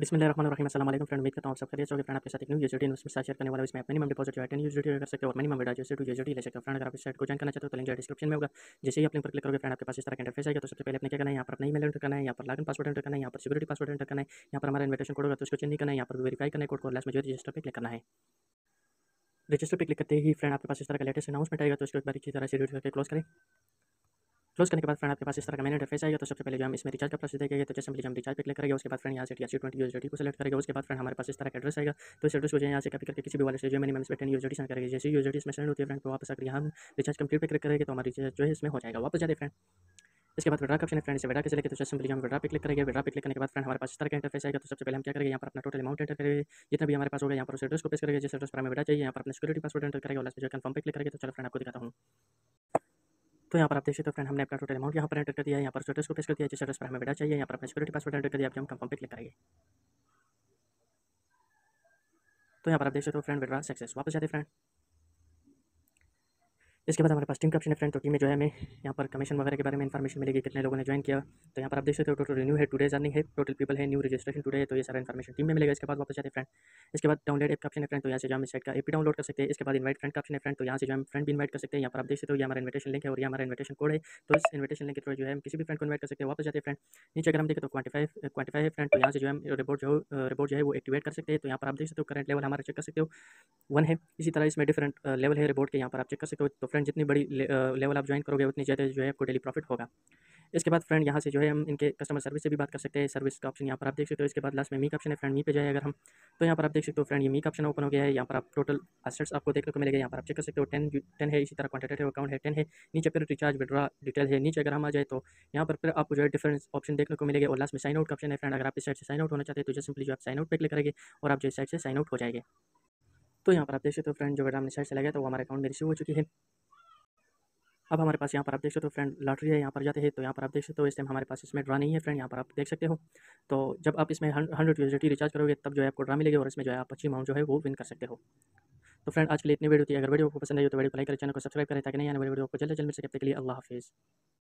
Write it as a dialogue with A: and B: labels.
A: Bismil रखीम friend उम्मीद करता हूँ आप फ्रेंड आपके साथ एक न्यू यूजीडी इन्वेस्टमेंट साथ शेयर करने वाला इसमें मिनिमम डिपॉजिट जो है टेन यूजीडी कर सकते हो और मिनिमम विडा जैसे टू यूजीडी ले सकते हो फ्रेंड अगर आप इस साइट को जॉइन करना चाहते हो तो लिंक डिस्क्रिप्शन में होगा जैसे ही अपने पर क्लिक करोगे फ्रेंड आपके पास इस तरह का इंटरफेस आएगा तो सबसे पहले अपने क्या करना है यहाँ पर अपना ईमेल एंटर करना है यहाँ पर लागन पासवर्ड एंटर करना है यहाँ पर सिक्योरिटी पासवर्ड एंटर करना है यहाँ पर हमारा इन्विटेशन कोड होगा तो उसको चेंज नहीं करना है यहाँ पर वेरीफाई करना कोड को लास्ट में जो रजिस्टर पर क्लिक करना है रजिस्टर पर क्लिक करते ही फ्रेंड आपके पास इस तरह का लेटेस्ट अनाउंसमेंट आएगा तो उसको एक बार अच्छी तरह से रीड करके क्लोज करें क्लोज करने के बाद फ्रेंड आपके पास इस तरह का मेन इंटरफेस आएगा तो सबसे पहले जो हम इसमें रिचार्ज का प्रोसेस देखेंगे तो जैसे हम रिचार्ज पे क्लिक करेंगे उसके बाद फ्रेंड यहाँ से टी ट्वेंटी यूज को सेलेक्ट करेंगे उसके बाद फ्रेंड हमारे पास इस तरह का एड्रेस आएगा तो इस एड्रेस को जो यहाँ से कपी करके किसी भी वाले से जो मैंने इसमें टेन यूज सेंड करेंगे जैसे यूज इसमें सेंड होती है फ्रेंड तो वापस आकर यहाँ हम रिचार्ज कंप्लीट पे क्लिक करेंगे तो हमारी जो है इसमें हो जाएगा वापस जाते फ्रेंड इसके बाद विड्रा का ऑप्शन फ्रेंड से विड्रा के चले तो सबसे पहले हम विड्रा पे क्लिक करेंगे विड्रा पे क्लिक करने के बाद फ्रेंड हमारे पास इस तरह का इंटरफेस आएगा तो सबसे पहले हम क्या करेंगे यहाँ पर अपना टोटल अमाउंट एंटर करेंगे जितना भी हमारे पास होगा यहाँ पर उस एड्रेस को पेस करेंगे जिस एड्रेस पर हमें विड्रा चाहिए यहाँ पर अपने सिक्योरिटी पासवर्ड एंटर करेंगे और लास्ट में जो कन्फर्म पे क्लिक करेंगे तो चलो फ्रेंड आपको दिखाता हूँ तो यहाँ पर आप देख सकते हो फ्रेंड हमने अपना टोटल अमाउंट यहाँ पर एंटर कर दिया यहाँ पर स्टेटस को पेश कर दिया जिस पर हमें बेटा चाहिए यहाँ पर अपना सिक्योरिटी पासवर्ड एंटर कर दिया आप हम कंफर्म पे क्लिक करेंगे तो यहाँ पर आप देख सकते हो फ्रेंड विड्रा सक्सेस वापस जाते फ्रेंड इसके बाद हमारे पास टीम का ऑप्शन है फ्रेंड तो टीम में जो है हमें यहाँ पर कमीशन वगैरह के बारे में इन्फॉर्मेशन मिलेगी कितने लोगों ने ज्वाइन किया तो यहाँ पर आप देख सकते हो टोटल रिन्यू है टुडे जानी है टोटल पीपल है न्यू रजिस्ट्रेशन टुडे है तो ये सारा इन्फॉर्मेशन टीम में मिलेगा इसके बाद वापस जाते हैं फ्रेंड इसके बाद डाउनलोड एप ऑप्शन है फ्रेंड तो यहाँ से जो हम साइट का एपी डाउनलोड कर सकते हैं इसके बाद इनवाइट फ्रेंड का ऑप्शन है फ्रेंड तो यहाँ से जो हम फ्रेंड भी इन्वाइट कर सकते हैं यहाँ पर आप देख सकते हो ये हमारा इन्विटेशन लिंक है और ये हमारा इन्विटेशन कोड है तो इस इन्विटेशन लिंक के थ्रू जो है हम किसी भी फ्रेंड को इन्वाइट कर सकते हैं वापस जाते हैं फ्रेंड नीचे अगर हम देखें तो क्वांटिफाई क्वांटिफाई है फ्रेंड तो यहाँ से जो हम रिपोर्ट जो रिपोर्ट जो है वो एक्टिवेट कर सकते हैं तो यहाँ पर आप देख सकते हो करंट लेवल हमारा चेक कर सकते हो वन है इसी तरह इसमें डिफरेंट लेवल है रिपोर्ट के यहाँ पर आप चेक कर सकते हो तो फ्रेंड जितनी बड़ी ले, लेवल आप ज्वाइन करोगे उतनी ज़्यादा जो है आपको डेली प्रॉफिट होगा इसके बाद फ्रेंड यहाँ से जो है हम इनके कस्टमर सर्विस से भी बात कर सकते हैं सर्विस का ऑप्शन यहाँ पर आप देख सकते हो इसके बाद लास्ट में मी ऑप्शन है फ्रेंड मी पे जाए अगर हम तो यहाँ पर आप देख सकते हो फ्रेंड ये मी ऑप्शन ओपन हो गया है यहाँ पर आप टोटल एसेट्स आपको देखने को मिलेगा यहाँ पर आप चेक कर सकते हो टेन टेन है इसी तरह है अकाउंट है टेन है नीचे फिर रिचार्ज विड्रा डिटेल है नीचे अगर हम आ जाए तो यहाँ पर फिर आपको जो है डिफरेंस ऑप्शन देखने को मिलेगा और लास्ट में साइन आउट ऑप्शन है फ्रेंड अगर आप इस साइड से साइन आउट होना चाहते हैं तो जो सिंपली जो आप साइन आउट पर क्लिक करेंगे और आप जो इस साइड से साइन आउट हो जाएंगे तो यहाँ पर आप देख सकते हो फ्रेंड जो अगर हमने साइड से लगाया तो वो हमारे अकाउंट में रिसीव हो चुकी है अब हमारे पास यहाँ पर आप देख सकते हो फ्रेंड लॉटरी है यहाँ पर जाते हैं तो यहाँ पर आप देख सकते हो इस टाइम हमारे पास इसमें ड्रा नहीं है फ्रेंड यहाँ पर आप देख सकते हो तो जब आप इसमें हंड्रेड यूजिटी रिचार्ज करोगे तब जो है आपको ड्रा मिलेगी और इसमें जो है आप अच्छी अमाउंट जो है वो विन कर सकते हो तो फ्रेंड आज के लिए इतनी वीडियो थी अगर वीडियो को पसंद आई तो वीडियो को लाइक करें चैनल को सब्सक्राइब करें ताकि नहीं आने वाली वीडियो को जल्द जल्द मिल सके लिए अल्लाह हाफिज़